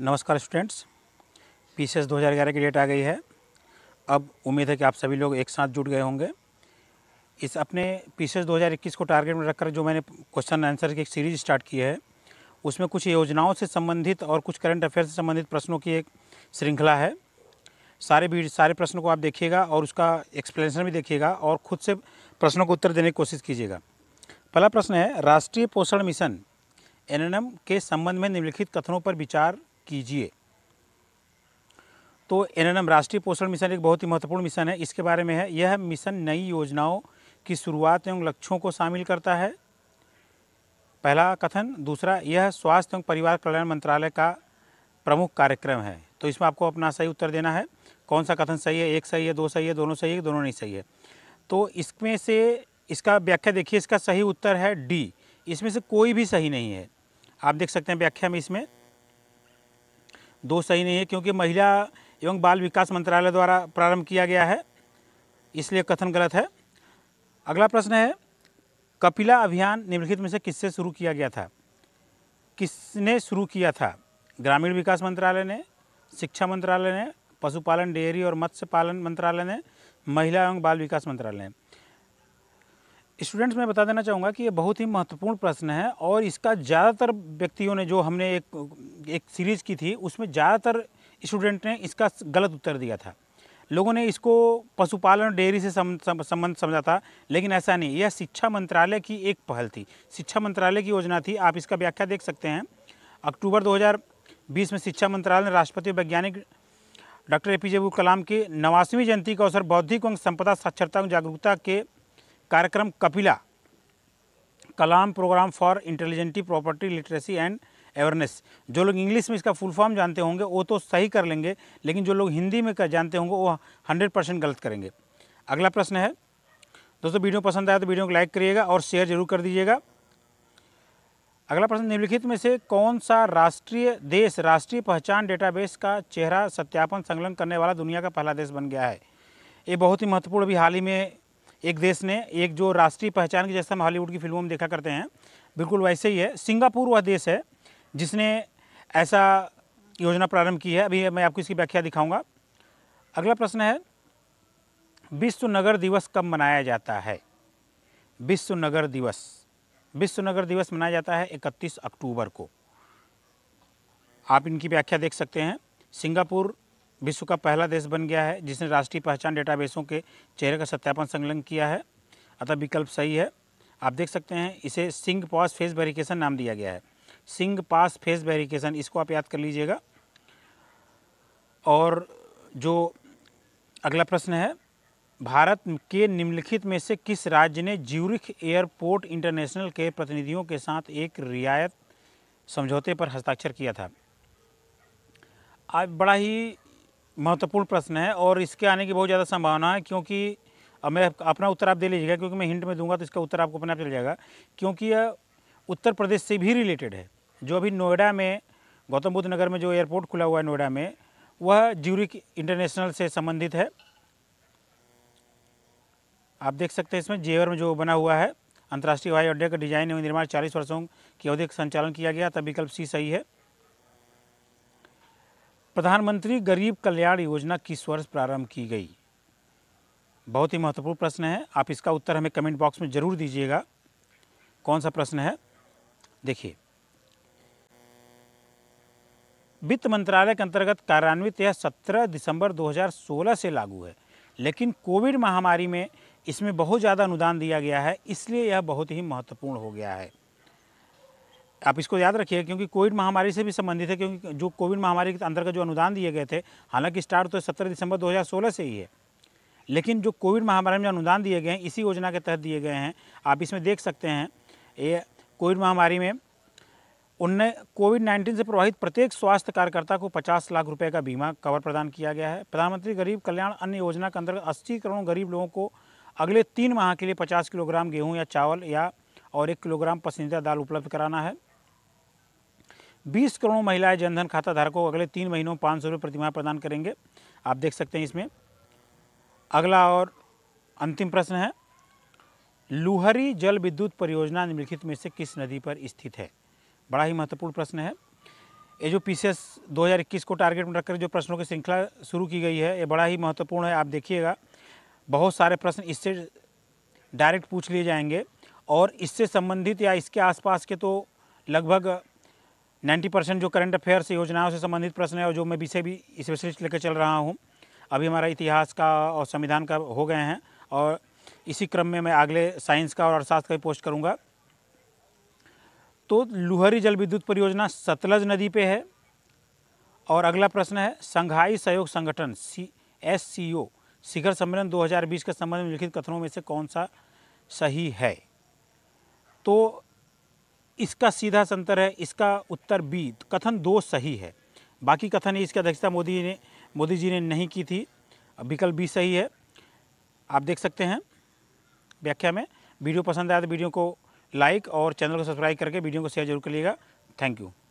नमस्कार students P C S दो की डेट आ गई है अब उम्मीद है कि आप सभी लोग एक साथ जुट गए होंगे इस अपने पी सी एस दो को टारगेट में रखकर जो मैंने क्वेश्चन आंसर की एक सीरीज स्टार्ट की है उसमें कुछ योजनाओं से संबंधित और कुछ करंट अफेयर से संबंधित प्रश्नों की एक श्रृंखला है सारे भी सारे प्रश्नों को आप देखिएगा और उसका एक्सप्लेनेशन भी देखिएगा और खुद से प्रश्नों को उत्तर देने की कोशिश कीजिएगा पहला प्रश्न है राष्ट्रीय पोषण मिशन एन के संबंध में निम्नलिखित कथनों पर विचार कीजिए तो एन राष्ट्रीय पोषण मिशन एक बहुत ही महत्वपूर्ण मिशन है इसके बारे में है यह मिशन नई योजनाओं की शुरुआत एवं लक्ष्यों को शामिल करता है पहला कथन दूसरा यह स्वास्थ्य एवं परिवार कल्याण मंत्रालय का प्रमुख कार्यक्रम है तो इसमें आपको अपना सही उत्तर देना है कौन सा कथन सही है एक सही है दो सही है दोनों सही है दोनों नहीं सही है तो इसमें से इसका व्याख्या देखिए इसका सही उत्तर है डी इसमें से कोई भी सही नहीं है आप देख सकते हैं व्याख्या में इसमें दो सही नहीं है क्योंकि महिला एवं बाल विकास मंत्रालय द्वारा प्रारंभ किया गया है इसलिए कथन गलत है अगला प्रश्न है कपिला अभियान निम्नलिखित में से किससे शुरू किया गया था किसने शुरू किया था ग्रामीण विकास मंत्रालय ने शिक्षा मंत्रालय ने पशुपालन डेयरी और मत्स्य पालन मंत्रालय ने महिला एवं बाल विकास मंत्रालय ने स्टूडेंट्स मैं बता देना चाहूँगा कि ये बहुत ही महत्वपूर्ण प्रश्न है और इसका ज़्यादातर व्यक्तियों ने जो हमने एक एक सीरीज़ की थी उसमें ज़्यादातर स्टूडेंट ने इसका गलत उत्तर दिया था लोगों ने इसको पशुपालन डेयरी से संबंध समझा था लेकिन ऐसा नहीं यह शिक्षा मंत्रालय की एक पहल थी शिक्षा मंत्रालय की योजना थी आप इसका व्याख्या देख सकते हैं अक्टूबर 2020 में शिक्षा मंत्रालय ने राष्ट्रपति वैज्ञानिक doctor A P J Abdul Kalam की नवासीवीं जयंती के अवसर बौद्धिक एवं संपदा साक्षरता एवं जागरूकता के कार्यक्रम Kapila Kalam programme for intellectual property literacy and awareness जो लोग इंग्लिश में इसका फुल फॉर्म जानते होंगे वो तो सही कर लेंगे लेकिन जो लोग हिंदी में कर जानते होंगे वो हंड्रेड परसेंट गलत करेंगे अगला प्रश्न है दोस्तों वीडियो पसंद आया तो वीडियो को लाइक करिएगा और शेयर जरूर कर दीजिएगा अगला प्रश्न निम्नलिखित में से कौन सा राष्ट्रीय देश राष्ट्रीय पहचान डेटाबेस का चेहरा सत्यापन संलग्न करने वाला दुनिया का पहला देश बन गया है ये बहुत ही महत्वपूर्ण अभी हाल ही में एक देश ने एक जो राष्ट्रीय पहचान की जैसे हम हॉलीवुड की फिल्मों में देखा करते हैं बिल्कुल वैसे ही है सिंगापुर वह देश है जिसने ऐसा योजना प्रारंभ की है अभी मैं आपको इसकी व्याख्या दिखाऊंगा अगला प्रश्न है विश्व नगर दिवस कब मनाया जाता है विश्व नगर दिवस विश्व नगर दिवस मनाया जाता है 31 अक्टूबर को आप इनकी व्याख्या देख सकते हैं सिंगापुर विश्व का पहला देश बन गया है जिसने राष्ट्रीय पहचान डेटाबेसों के चेहरे का सत्यापन संलग्न किया है अतः विकल्प सही है आप देख सकते हैं इसे सिंग पास फेस वेरिकेशन नाम दिया गया है सिंग पास फेस वेरिकेशन इसको आप याद कर लीजिएगा और जो अगला प्रश्न है भारत के निम्नलिखित में से किस राज्य ने ज्यूरिख एयरपोर्ट इंटरनेशनल के प्रतिनिधियों के साथ एक रियायत समझौते पर हस्ताक्षर किया था आज बड़ा ही महत्वपूर्ण प्रश्न है और इसके आने की बहुत ज़्यादा संभावना है क्योंकि अब मैं अपना उत्तर आप दे लीजिएगा क्योंकि मैं हिंट में दूंगा तो इसका उत्तर आपको अपने आप चल जाएगा क्योंकि यह उत्तर प्रदेश से भी रिलेटेड है जो अभी नोएडा में गौतम बुद्ध नगर में जो एयरपोर्ट खुला हुआ है नोएडा में वह ज्यूरिक इंटरनेशनल से संबंधित है आप देख सकते हैं इसमें जेवर में जो बना हुआ है अंतर्राष्ट्रीय हवाई अड्डे का डिजाइन एवं निर्माण चालीस वर्षों की अवधि संचालन किया गया तब विकल्प सी सही है प्रधानमंत्री गरीब कल्याण योजना किस वर्ष प्रारंभ की गई बहुत ही महत्वपूर्ण प्रश्न है आप इसका उत्तर हमें कमेंट बॉक्स में ज़रूर दीजिएगा कौन सा प्रश्न है देखिए वित्त मंत्रालय के अंतर्गत कार्यान्वित यह 17 दिसंबर 2016 से लागू है लेकिन कोविड महामारी में इसमें बहुत ज़्यादा अनुदान दिया गया है इसलिए यह बहुत ही महत्वपूर्ण हो गया है आप इसको याद रखिए क्योंकि कोविड महामारी से भी संबंधित है क्योंकि जो कोविड महामारी के अंतर्गत जो अनुदान दिए गए थे हालांकि स्टार्ट तो सत्रह दिसंबर 2016 से ही है लेकिन जो कोविड महामारी में अनुदान दिए गए हैं इसी योजना के तहत दिए गए हैं आप इसमें देख सकते हैं ये कोविड महामारी में उनने कोविड नाइन्टीन से प्रभावित प्रत्येक स्वास्थ्य कार्यकर्ता को 50 लाख रुपए का बीमा कवर प्रदान किया गया है प्रधानमंत्री गरीब कल्याण अन्य योजना के अंतर्गत अस्सी करोड़ गरीब लोगों को अगले तीन माह के लिए पचास किलोग्राम गेहूँ या चावल या और एक किलोग्राम पसंदीदा दाल उपलब्ध कराना है बीस करोड़ महिलाएं जनधन खाता धारकों को अगले तीन महीनों पाँच सौ रुपये प्रतिमाह प्रदान करेंगे आप देख सकते हैं इसमें अगला और अंतिम प्रश्न है लुहरी जल विद्युत परियोजना निम्नलिखित में से किस नदी पर स्थित है बड़ा ही महत्वपूर्ण प्रश्न है ये जो पी 2021 को टारगेट में रखकर जो प्रश्नों की श्रृंखला शुरू की गई है ये बड़ा ही महत्वपूर्ण है आप देखिएगा बहुत सारे प्रश्न इससे डायरेक्ट पूछ लिए जाएंगे और इससे संबंधित या इसके आसपास के तो लगभग 90 परसेंट जो करंट अफेयर्स योजनाओं से संबंधित प्रश्न है और जो मैं विषय भी स्पेशलिस्ट लेकर चल रहा हूँ अभी हमारा इतिहास का और संविधान का हो गए हैं और इसी क्रम में मैं अगले साइंस का और अर्थशास्त्र का भी पोस्ट करूँगा तो लुहरी जल विद्युत परियोजना सतलज नदी पे है और अगला प्रश्न है संघाई सहयोग संगठन सी एस सी ओ शिखर सम्मेलन 2020 के संबंध में लिखित कथनों में से कौन सा सही है तो इसका सीधा संतर है इसका उत्तर बी कथन दो सही है बाकी कथन इसकी अध्यक्षता मोदी ने मोदी जी ने नहीं की थी विकल्प बी सही है आप देख सकते हैं व्याख्या में वीडियो पसंद आया तो वीडियो को लाइक और चैनल को सब्सक्राइब करके वीडियो को शेयर जरूर करिएगा थैंक यू